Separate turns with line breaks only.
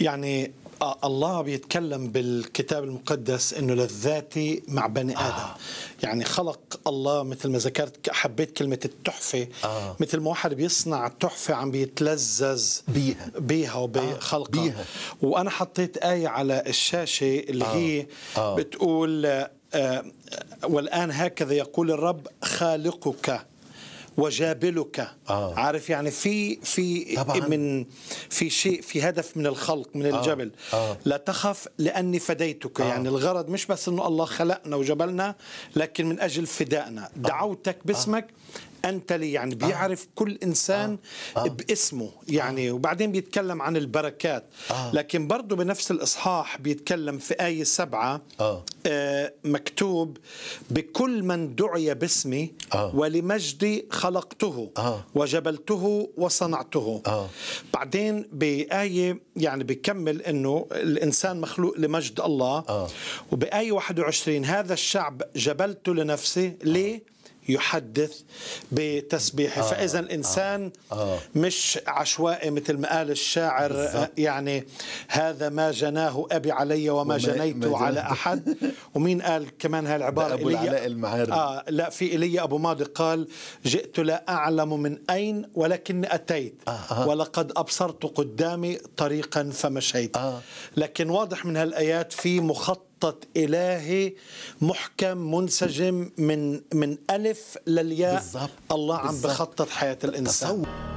يعني آه, الله بيتكلم بالكتاب المقدس انه لذاتي مع بني آه. ادم آه. يعني خلق الله مثل ما ذكرت حبيت كلمه التحفه آه. مثل ما واحد بيصنع تحفه عم بيتلذذ بيها بيها وبخلقها آه. بيها. وانا حطيت ايه على الشاشه اللي آه. هي آه. بتقول آه والان هكذا يقول الرب خالقك وجابلك آه. عارف يعني في في طبعاً. من في شيء في هدف من الخلق من آه. الجبل آه. لا تخف لاني فديتك آه. يعني الغرض مش بس انه الله خلقنا وجبلنا لكن من اجل فدائنا دعوتك آه. باسمك آه. انت لي يعني آه. بيعرف آه. كل انسان آه. آه. باسمه يعني آه. وبعدين بيتكلم عن البركات آه. لكن برضه بنفس الاصحاح بيتكلم في ايه سبعه آه. آه مكتوب بكل من دعي باسمي آه. ولمجدي خلقته آه. وجبلته وصنعته آه. بعدين بايه يعني بكمل انه الانسان مخلوق لمجد الله آه. وبايه 21 هذا الشعب جبلته لنفسي ليه؟ آه. يحدث بتسبيحه آه فاذا آه، الانسان آه آه مش عشوائي مثل ما قال الشاعر بالزبط. يعني هذا ما جناه ابي علي وما جنيت على احد ومين قال كمان هالعباره ابو العلاء المعاري اه لا في ايليا ابو ماضي قال جئت لا اعلم من اين ولكني اتيت آه،, آه ولقد ابصرت قدامي طريقا فمشيت آه لكن واضح من هالايات في مخطط مخطط إلهي محكم منسجم من من ألف للياء بالزبط. الله عم بخطط حياة الإنسان بالزبط.